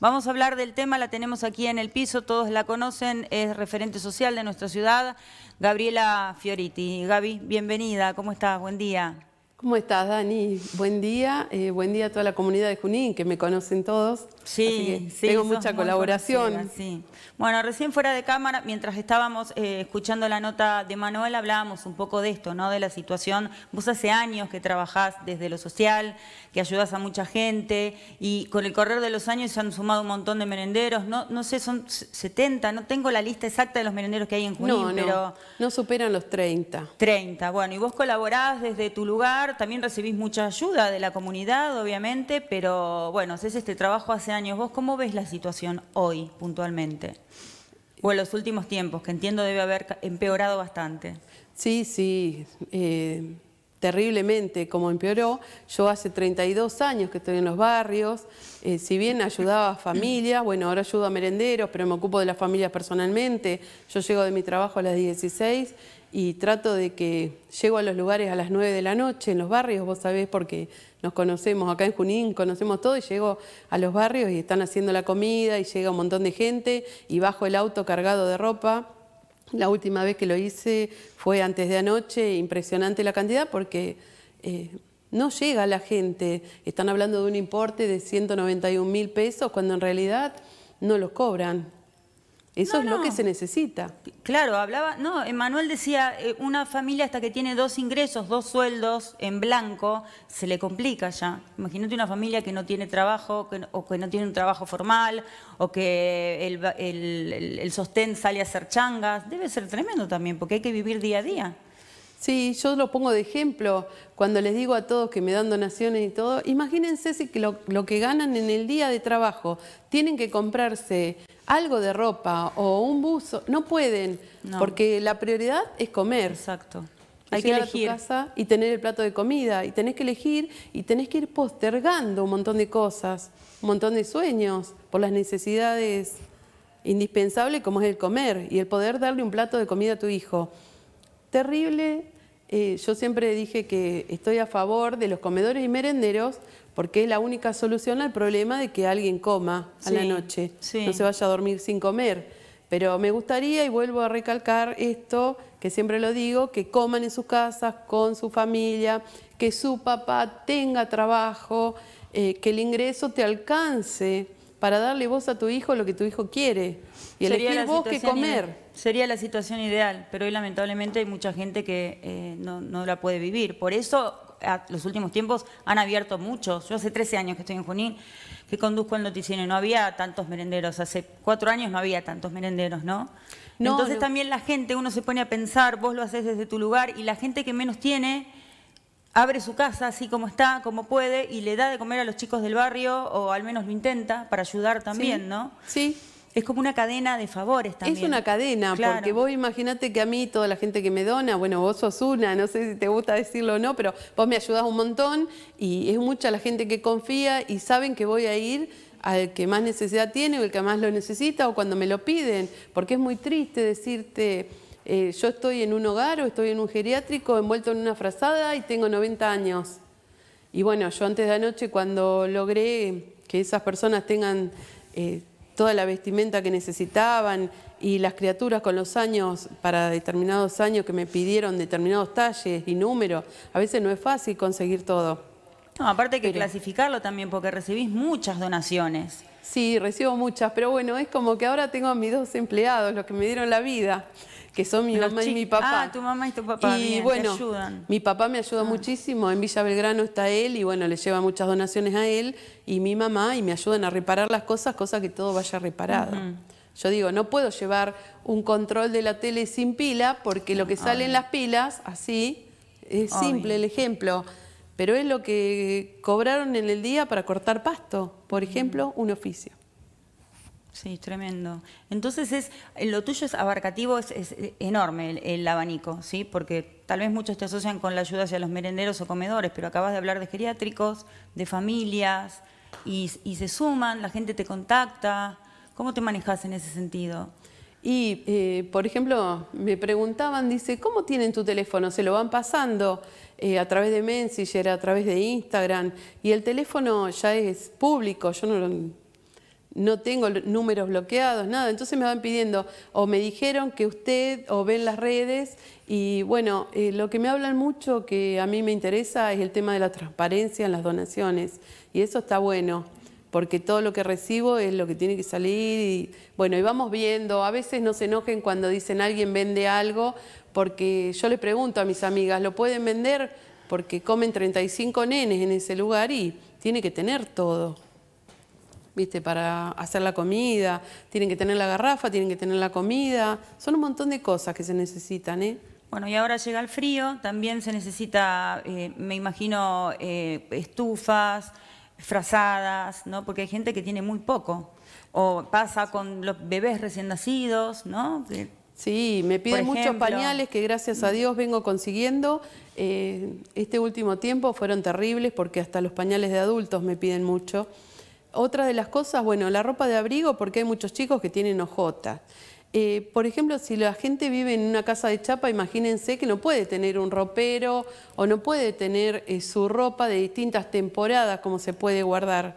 Vamos a hablar del tema, la tenemos aquí en el piso, todos la conocen, es referente social de nuestra ciudad, Gabriela Fioriti. Gaby, bienvenida, ¿cómo estás? Buen día. ¿Cómo estás, Dani? Buen día, eh, buen día a toda la comunidad de Junín, que me conocen todos. Sí, Tengo mucha colaboración. Bueno, recién fuera de cámara, mientras estábamos eh, escuchando la nota de Manuel, hablábamos un poco de esto, ¿no? De la situación. Vos hace años que trabajás desde lo social, que ayudas a mucha gente, y con el correr de los años se han sumado un montón de merenderos. No, no sé, son 70, no tengo la lista exacta de los merenderos que hay en Junín, pero. No superan los 30. 30, bueno, y vos colaborás desde tu lugar también recibís mucha ayuda de la comunidad, obviamente, pero bueno, haces este trabajo hace años. ¿Vos cómo ves la situación hoy puntualmente? O en los últimos tiempos, que entiendo debe haber empeorado bastante. Sí, sí, eh, terriblemente como empeoró. Yo hace 32 años que estoy en los barrios, eh, si bien ayudaba a familias, bueno, ahora ayudo a merenderos, pero me ocupo de las familias personalmente. Yo llego de mi trabajo a las 16 y trato de que llego a los lugares a las 9 de la noche, en los barrios, vos sabés, porque nos conocemos acá en Junín, conocemos todo, y llego a los barrios y están haciendo la comida y llega un montón de gente y bajo el auto cargado de ropa. La última vez que lo hice fue antes de anoche, impresionante la cantidad porque eh, no llega la gente. Están hablando de un importe de 191 mil pesos cuando en realidad no los cobran. Eso es lo que se necesita. Claro, hablaba, no, Emanuel decía, eh, una familia hasta que tiene dos ingresos, dos sueldos en blanco, se le complica ya. Imagínate una familia que no tiene trabajo o que no tiene un trabajo formal o que el, sostén sale a hacer changas. Debe ser tremendo también porque hay que vivir día a día. Sí, yo lo pongo de ejemplo cuando les digo a todos que me dan donaciones y todo. Imagínense si lo que ganan en el día de trabajo tienen que comprarse algo de ropa o un buzo, no pueden, porque la prioridad es comer. Exacto. Hay que elegir. casa y tener el plato de comida, y tenés que elegir y tenés que ir postergando un montón de cosas, un montón de sueños por las necesidades indispensables como es el comer y el poder darle un plato de comida a tu hijo. Terrible. Eh, yo siempre dije que estoy a favor de los comedores y merenderos porque es la única solución al problema de que alguien coma a la noche, no se vaya a dormir sin comer. Pero me gustaría, y vuelvo a recalcar esto, que siempre lo digo, que coman en sus casas, con su familia, que su papá tenga trabajo, eh, que el ingreso te alcance para darle voz a tu hijo lo que tu hijo quiere y sería elegir vos comer. sería la situación ideal, pero hoy lamentablemente hay mucha gente que eh, no, no la puede vivir. Por eso los últimos tiempos han abierto muchos. Yo hace 13 años que estoy en Junín, que conduzco el noticiero y no había tantos merenderos. Hace cuatro años no había tantos merenderos, ¿no? Entonces también la gente, uno se pone a pensar, vos lo haces desde tu lugar y la gente que menos tiene abre su casa así como está, como puede, y le da de comer a los chicos del barrio, o al menos lo intenta, para ayudar también, ¿no? Sí. Es como una cadena de favores también. Es una cadena, porque vos imaginate que a mí toda la gente que me dona, bueno, vos sos una, no sé si te gusta decirlo o no, pero vos me ayudás un montón y es mucha la gente que confía y saben que voy a ir al que más necesidad tiene o el que más lo necesita o cuando me lo piden, porque es muy triste decirte... Eh, yo estoy en un hogar o estoy en un geriátrico envuelto en una frazada y tengo 90 años. Y bueno, yo antes de anoche cuando logré que esas personas tengan eh, toda la vestimenta que necesitaban y las criaturas con los años, para determinados años que me pidieron determinados talles y números, a veces no es fácil conseguir todo. No, aparte hay que clasificarlo también porque recibís muchas donaciones. Sí, recibo muchas, pero bueno, es como que ahora tengo a mis dos empleados, los que me dieron la vida, que son mi mamá y mi papá. Ah, tu mamá y tu papá. Y bueno, mi papá me ayuda ah. muchísimo, en Villa Belgrano está él y bueno, le lleva muchas donaciones a él y mi mamá y me ayudan a reparar las cosas, cosa que todo vaya reparado. Yo digo, no puedo llevar un control de la tele sin pila porque lo ah, que sale en las pilas, así, es simple el ejemplo pero es lo que cobraron en el día para cortar pasto, por mm. ejemplo, un oficio. Sí, tremendo. Entonces es lo tuyo es abarcativo, es, enorme el, abanico, ¿sí? Porque tal vez muchos te asocian con la ayuda hacia los merenderos o comedores, pero acabas de hablar de geriátricos, de familias, y, y se suman, la gente te contacta. ¿Cómo te manejas en ese sentido? Y, eh, por ejemplo, me preguntaban, dice, ¿cómo tienen tu teléfono? Se lo van pasando eh, a través de Messenger, a través de Instagram, y el teléfono ya es público, yo no, tengo números bloqueados, nada. Entonces me van pidiendo, o me dijeron que usted, o ven las redes, y bueno, eh, lo que me hablan mucho, que a mí me interesa, es el tema de la transparencia en las donaciones, y eso está bueno porque todo lo que recibo es lo que tiene que salir y bueno, y vamos viendo, a veces no se enojen cuando dicen alguien vende algo, porque yo le pregunto a mis amigas, ¿lo pueden vender? Porque comen 35 nenes en ese lugar y tiene que tener todo. ¿Viste? Para hacer la comida, tienen que tener la garrafa, tienen que tener la comida, son un montón de cosas que se necesitan, ¿eh? Bueno, y ahora llega el frío, también se necesita, eh, me imagino, eh, estufas, frazadas, ¿no? Porque hay gente que tiene muy poco. O pasa con los bebés recién nacidos, ¿no? sí, me piden muchos pañales que gracias a mm. Dios vengo consiguiendo. Eh, este último tiempo fueron terribles porque hasta los pañales de adultos me piden mucho. Otra de las cosas, bueno, la ropa de abrigo porque hay muchos chicos que tienen ojotas. Eh, por ejemplo, si la gente vive en una casa de chapa, imagínense que no puede tener un ropero o no puede tener eh, su ropa de distintas temporadas como se puede guardar.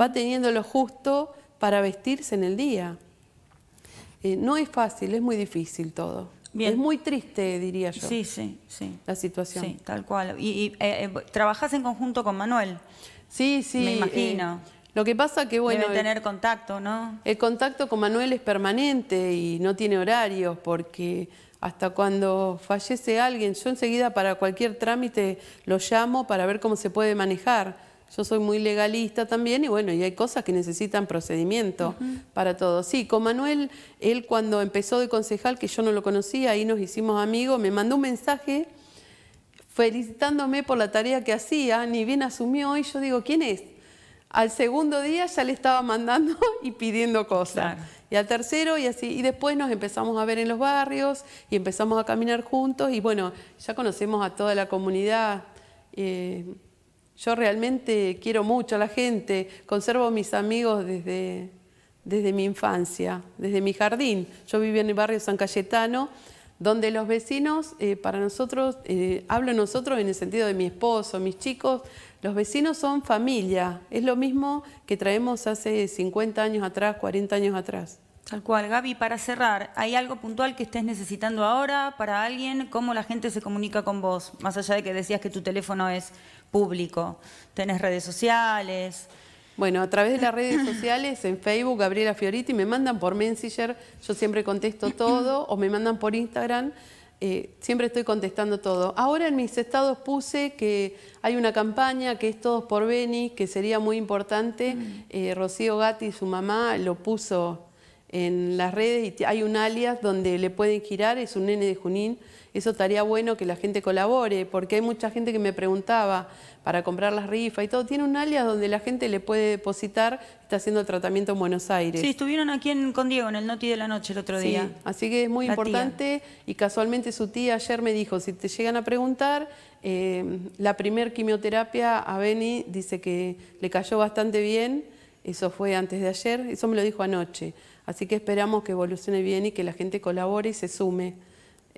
Va teniendo lo justo para vestirse en el día. Eh, no es fácil, es muy difícil todo. Es muy triste, diría yo. Sí, sí, sí. La situación. Sí, tal cual. ¿Y, y trabajas en conjunto con Manuel? Sí, sí. Me imagino. Lo que pasa que, bueno... tener contacto, ¿no? El contacto con Manuel es permanente y no tiene horarios porque hasta cuando fallece alguien, yo enseguida para cualquier trámite lo llamo para ver cómo se puede manejar. Yo soy muy legalista también y bueno, y hay cosas que necesitan procedimiento para todo. Sí, con Manuel, él cuando empezó de concejal, que yo no lo conocía, ahí nos hicimos amigos, me mandó un mensaje felicitándome por la tarea que hacía, ni bien asumió y yo digo, ¿quién es? Al segundo día ya le estaba mandando y pidiendo cosas. Y al tercero y así. Y después nos empezamos a ver en los barrios y empezamos a caminar juntos y bueno, ya conocemos a toda la comunidad. Eh, yo realmente quiero mucho a la gente, conservo mis amigos desde, desde mi infancia, desde mi jardín. Yo vivía en el barrio San Cayetano, donde los vecinos, eh, para nosotros, eh, hablo nosotros en el sentido de mi esposo, mis chicos, los vecinos son familia, es lo mismo que traemos hace 50 años atrás, 40 años atrás. Tal cual, Gaby, para cerrar, ¿hay algo puntual que estés necesitando ahora para alguien? ¿Cómo la gente se comunica con vos? Más allá de que decías que tu teléfono es público, tenés redes sociales. Bueno, a través de las redes sociales, en Facebook, Gabriela Fioriti, me mandan por Messenger, yo siempre contesto todo, o me mandan por Instagram. Eh, siempre estoy contestando todo. Ahora en mis estados puse que hay una campaña que es Todos por Beni, que sería muy importante. Mm. Eh, Rocío Gatti, su mamá, lo puso en las redes y hay un alias donde le pueden girar, es un nene de Junín eso estaría bueno que la gente colabore, porque hay mucha gente que me preguntaba para comprar las rifas y todo. Tiene un alias donde la gente le puede depositar, está haciendo tratamiento en Buenos Aires. Sí, estuvieron aquí con Diego en el Noti de la Noche el otro día. Así que es muy importante y casualmente su tía ayer me dijo, si te llegan a preguntar, eh, la primer quimioterapia a Beni dice que le cayó bastante bien, eso fue antes de ayer, eso me lo dijo anoche. Así que esperamos que evolucione bien y que la gente colabore y se sume.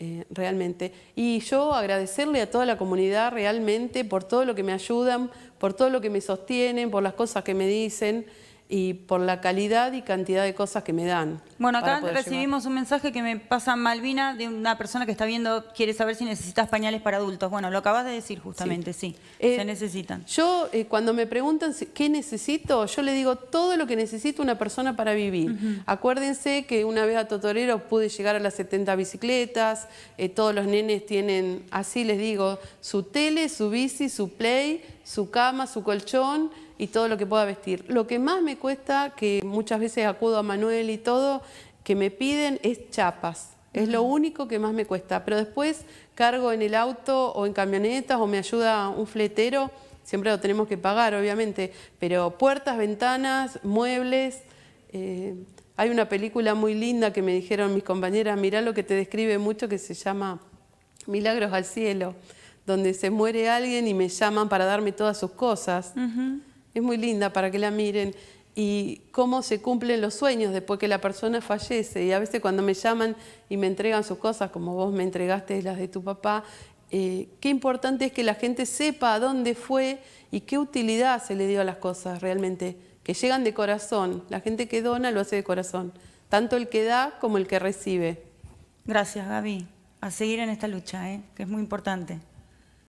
Eh, realmente. Y yo agradecerle a toda la comunidad realmente por todo lo que me ayudan, por todo lo que me sostienen, por las cosas que me dicen y por la calidad y cantidad de cosas que me dan. Bueno, acá recibimos un mensaje que me pasa Malvina de una persona que está viendo, quiere saber si necesitas pañales para adultos. Bueno, lo acabas de decir justamente, sí, se eh, necesitan. Yo, eh, cuando me preguntan qué necesito, yo le digo todo lo que necesita una persona para vivir. Acuérdense que una vez a Totorero pude llegar a las 70 bicicletas, eh, todos los nenes tienen, así les digo, su tele, su bici, su play, su cama, su colchón y todo lo que pueda vestir. Lo que más me cuesta, que muchas veces acudo a Manuel y todo, que me piden es chapas. Es lo único que más me cuesta. Pero después cargo en el auto o en camionetas o me ayuda un fletero. Siempre lo tenemos que pagar, obviamente. Pero puertas, ventanas, muebles. Eh, hay una película muy linda que me dijeron mis compañeras, mirá lo que te describe mucho, que se llama Milagros al Cielo donde se muere alguien y me llaman para darme todas sus cosas. Es muy linda para que la miren. Y cómo se cumplen los sueños después que la persona fallece. Y a veces cuando me llaman y me entregan sus cosas, como vos me entregaste las de tu papá, eh, qué importante es que la gente sepa a dónde fue y qué utilidad se le dio a las cosas realmente, que llegan de corazón. La gente que dona lo hace de corazón, tanto el que da como el que recibe. Gracias, Gaby. A seguir en esta lucha, eh, que es muy importante.